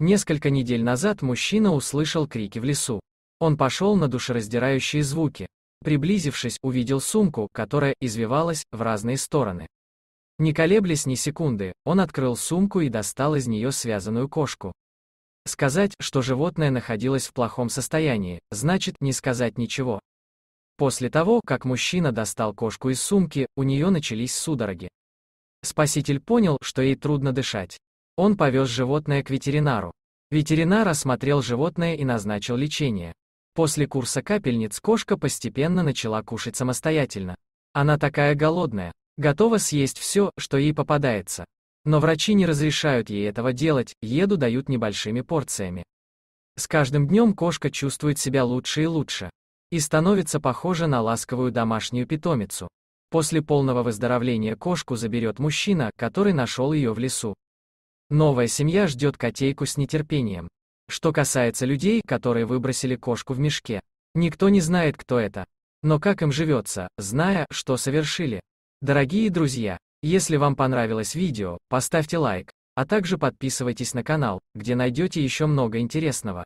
Несколько недель назад мужчина услышал крики в лесу. Он пошел на душераздирающие звуки. Приблизившись, увидел сумку, которая извивалась в разные стороны. Не колеблясь ни секунды, он открыл сумку и достал из нее связанную кошку. Сказать, что животное находилось в плохом состоянии, значит не сказать ничего. После того, как мужчина достал кошку из сумки, у нее начались судороги. Спаситель понял, что ей трудно дышать. Он повез животное к ветеринару. Ветеринар осмотрел животное и назначил лечение. После курса капельниц кошка постепенно начала кушать самостоятельно. Она такая голодная, готова съесть все, что ей попадается. Но врачи не разрешают ей этого делать, еду дают небольшими порциями. С каждым днем кошка чувствует себя лучше и лучше. И становится похожа на ласковую домашнюю питомицу. После полного выздоровления кошку заберет мужчина, который нашел ее в лесу. Новая семья ждет котейку с нетерпением. Что касается людей, которые выбросили кошку в мешке. Никто не знает, кто это. Но как им живется, зная, что совершили. Дорогие друзья, если вам понравилось видео, поставьте лайк, а также подписывайтесь на канал, где найдете еще много интересного.